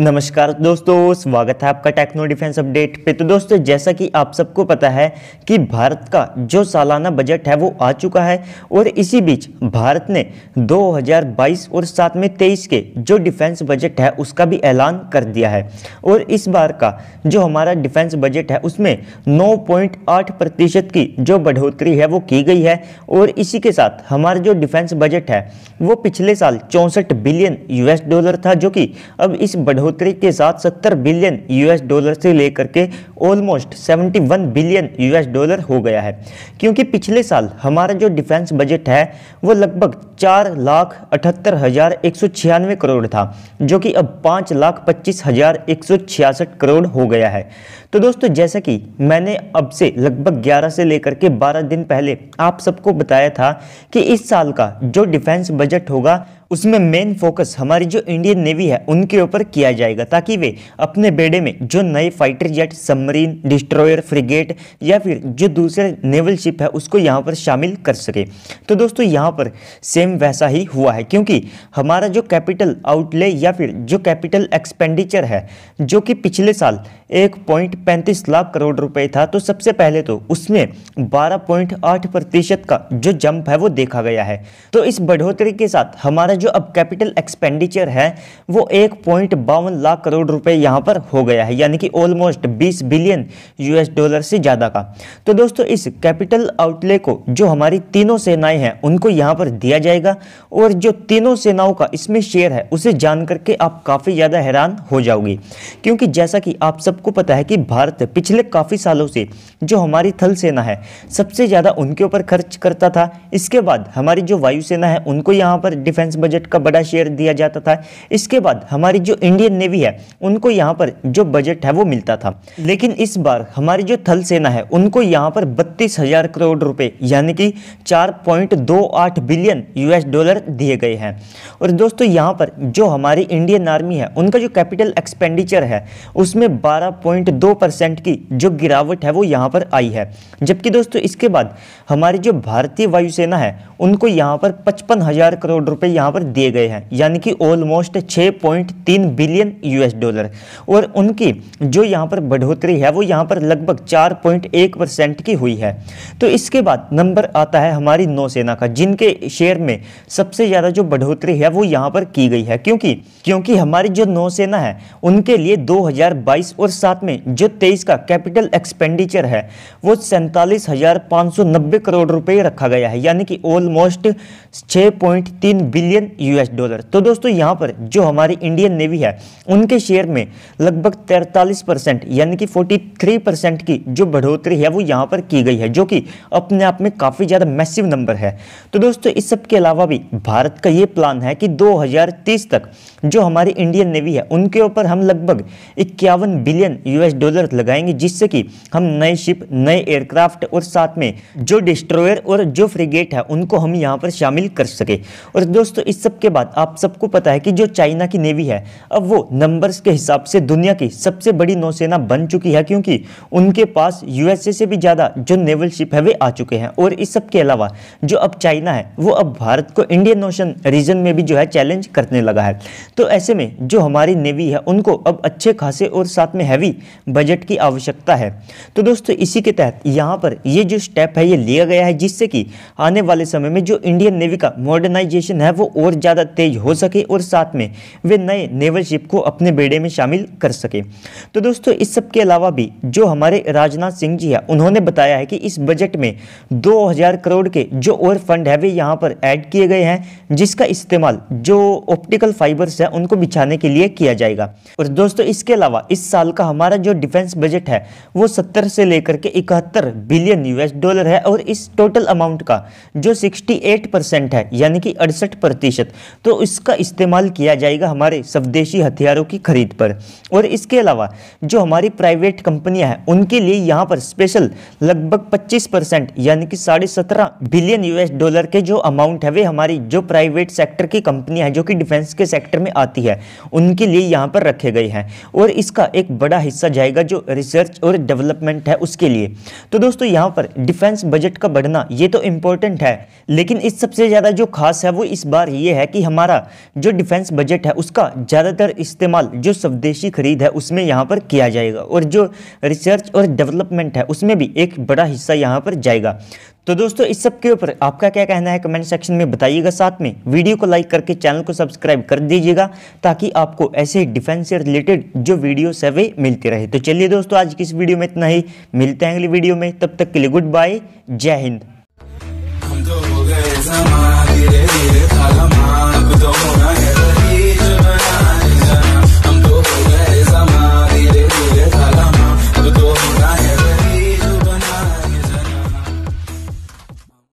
नमस्कार दोस्तों स्वागत है आपका टेक्नो डिफेंस अपडेट पे तो दोस्तों जैसा कि आप सबको पता है कि भारत का जो सालाना बजट है वो आ चुका है और इसी बीच भारत ने 2022 और साथ में 23 के जो डिफेंस बजट है उसका भी ऐलान कर दिया है और इस बार का जो हमारा डिफेंस बजट है उसमें 9.8 प्रतिशत की जो बढ़ोतरी है वो की गई है और इसी के साथ हमारा जो डिफेंस बजट है वो पिछले साल चौंसठ बिलियन यूएस डॉलर था जो कि अब इस बढ़ोतरी बढ़ोतरी के साथ 70 बिलियन यूएस डॉलर से लेकर के ऑलमोस्ट 71 बिलियन यूएस डॉलर हो गया है क्योंकि पिछले साल हमारा जो डिफेंस बजट है वो लगभग चार लाख अठहत्तर हज़ार एक सौ छियानवे करोड़ था जो कि अब पाँच लाख पच्चीस हज़ार एक सौ छियासठ करोड़ हो गया है तो दोस्तों जैसा कि मैंने अब से लगभग 11 से लेकर के 12 दिन पहले आप सबको बताया था कि इस साल का जो डिफेंस बजट होगा उसमें मेन फोकस हमारी जो इंडियन नेवी है उनके ऊपर किया जाएगा ताकि वे अपने बेड़े में जो नए fighter jet submarine destroyer frigate या फिर जो दूसरे नेवल शिप है उसको यहाँ पर शामिल कर सके तो दोस्तों यहाँ पर सेम वैसा ही हुआ है क्योंकि हमारा जो कैपिटल आउटले या फिर जो कैपिटल एक्सपेंडिचर है जो कि पिछले साल एक पॉइंट पैंतीस लाख करोड़ रुपए था तो सबसे पहले तो उसमें 12.8 प्रतिशत का जो जंप है वो देखा गया है तो इस बढ़ोतरी के साथ हमारा जो अब कैपिटल एक्सपेंडिचर है वो एक पॉइंट बावन लाख करोड़ रुपए यहाँ पर हो गया है यानी कि ऑलमोस्ट 20 बिलियन यूएस डॉलर से ज़्यादा का तो दोस्तों इस कैपिटल आउटले को जो हमारी तीनों सेनाएं हैं उनको यहाँ पर दिया जाएगा और जो तीनों सेनाओं का इसमें शेयर है उसे जान करके आप काफ़ी ज़्यादा हैरान हो जाओगी क्योंकि जैसा कि आप सबको पता है कि भारत पिछले काफ़ी सालों से जो हमारी थल सेना है सबसे ज़्यादा उनके ऊपर खर्च करता था इसके बाद हमारी जो वायुसेना है उनको यहाँ पर डिफेंस बजट का बड़ा शेयर दिया जाता था इसके बाद हमारी जो इंडियन नेवी है उनको यहाँ पर जो बजट है वो मिलता था लेकिन इस बार हमारी जो थल सेना है उनको यहाँ पर बत्तीस हजार करोड़ रुपये यानी कि चार बिलियन यूएस डॉलर दिए गए हैं और दोस्तों यहाँ पर जो हमारी इंडियन आर्मी है उनका जो कैपिटल एक्सपेंडिचर है उसमें 12.2 परसेंट की जो गिरावट है वो यहाँ पर आई है जबकि दोस्तों इसके बाद हमारी जो भारतीय वायुसेना है उनको यहाँ पर पचपन हज़ार करोड़ रुपए यहाँ पर दिए गए हैं यानी कि ऑलमोस्ट छः पॉइंट तीन बिलियन यूएस डॉलर और उनकी जो यहाँ पर बढ़ोतरी है वो यहाँ पर लगभग चार पॉइंट एक परसेंट की हुई है तो इसके बाद नंबर आता है हमारी नौसेना का जिनके शेयर में सबसे ज़्यादा जो बढ़ोतरी है वो यहाँ पर की गई है क्योंकि क्योंकि हमारी जो नौसेना है उनके लिए 2022 और साथ में जो 2023 तेईस का कैपिटल एक्सपेंडिचर है वो सैंतालीस हजार सौ नब्बे करोड़ रुपए रखा गया है यानी कि ऑलमोस्ट 6.3 बिलियन यूएस डॉलर तो दोस्तों यहाँ पर जो हमारी इंडियन नेवी है उनके शेयर में लगभग तैंतालीस परसेंट यानी कि 43 थ्री परसेंट की जो बढ़ोतरी है वो यहाँ पर की गई है जो कि अपने आप में काफ़ी ज़्यादा मैसिव नंबर है तो दोस्तों इस सब के अलावा भी भारत का ये प्लान है कि 2030 तक जो हमारी इंडियन नेवी है उनके ऊपर हम लगभग इक्यावन बिलियन यूएस डॉलर अलर्ट लगाएंगे जिससे कि हम नए शिप नए एयरक्राफ्ट और साथ में जो डिस्ट्रॉयर और जो फ्रिगेट है उनको हम यहाँ पर शामिल कर सके और दोस्तों इस सब के बाद आप सबको पता है कि जो चाइना की नेवी है अब वो नंबर्स के हिसाब से दुनिया की सबसे बड़ी नौसेना बन चुकी है क्योंकि उनके पास यूएसए से भी ज़्यादा जो नेवल शिप है वे आ चुके हैं और इस सब के अलावा जो अब चाइना है वो अब भारत को इंडियन ओशन रीजन में भी जो है चैलेंज करने लगा है तो ऐसे में जो हमारी नेवी है उनको अब अच्छे खासे और साथ में हैवी बजट बजट की आवश्यकता है तो दोस्तों इसी के तहत यहाँ पर ये जो स्टेप है ये लिया गया है जिससे कि आने वाले समय में जो इंडियन नेवी का मॉडर्नाइजेशन है वो और ज़्यादा तेज हो सके और साथ में वे नए नेवल शिप को अपने बेड़े में शामिल कर सके तो दोस्तों इस सब के अलावा भी जो हमारे राजनाथ सिंह जी हैं उन्होंने बताया है कि इस बजट में दो करोड़ के जो और फंड है वे यहाँ पर ऐड किए गए हैं जिसका इस्तेमाल जो ऑप्टिकल फाइबर्स है उनको बिछाने के लिए किया जाएगा और दोस्तों इसके अलावा इस साल का हमारा जो डिफेंस डिफेंस बजट है वो सत्तर से लेकर के इकहत्तर बिलियन यूएस डॉलर है और इस टोटल अमाउंट का जो 68 परसेंट है यानी कि अड़सठ प्रतिशत तो इसका इस्तेमाल किया जाएगा हमारे स्वदेशी हथियारों की खरीद पर और इसके अलावा जो हमारी प्राइवेट कंपनियां हैं उनके लिए यहाँ पर स्पेशल लगभग पच्चीस परसेंट यानी कि साढ़े सत्रह बिलियन यूएस डॉलर के जो अमाउंट है वे हमारी जो प्राइवेट सेक्टर की कंपनियां हैं जो कि डिफेंस के सेक्टर में आती है उनके लिए यहाँ पर रखे गए हैं और इसका एक बड़ा हिस्सा जाएगा जाएगा जो रिसर्च और डेवलपमेंट है उसके लिए तो दोस्तों यहाँ पर डिफेंस बजट का बढ़ना ये तो इम्पोर्टेंट है लेकिन इस सबसे ज़्यादा जो खास है वो इस बार ये है कि हमारा जो डिफेंस बजट है उसका ज़्यादातर इस्तेमाल जो स्वदेशी खरीद है उसमें यहाँ पर किया जाएगा और जो रिसर्च और डेवलपमेंट है उसमें भी एक बड़ा हिस्सा यहाँ पर जाएगा तो दोस्तों इस सब के ऊपर आपका क्या कहना है कमेंट सेक्शन में बताइएगा साथ में वीडियो को लाइक करके चैनल को सब्सक्राइब कर दीजिएगा ताकि आपको ऐसे डिफेंस से रिलेटेड जो वीडियो है वे मिलते रहे तो चलिए दोस्तों आज की इस वीडियो में इतना ही मिलते हैं अगली वीडियो में तब तक के लिए गुड बाय जय हिंद तो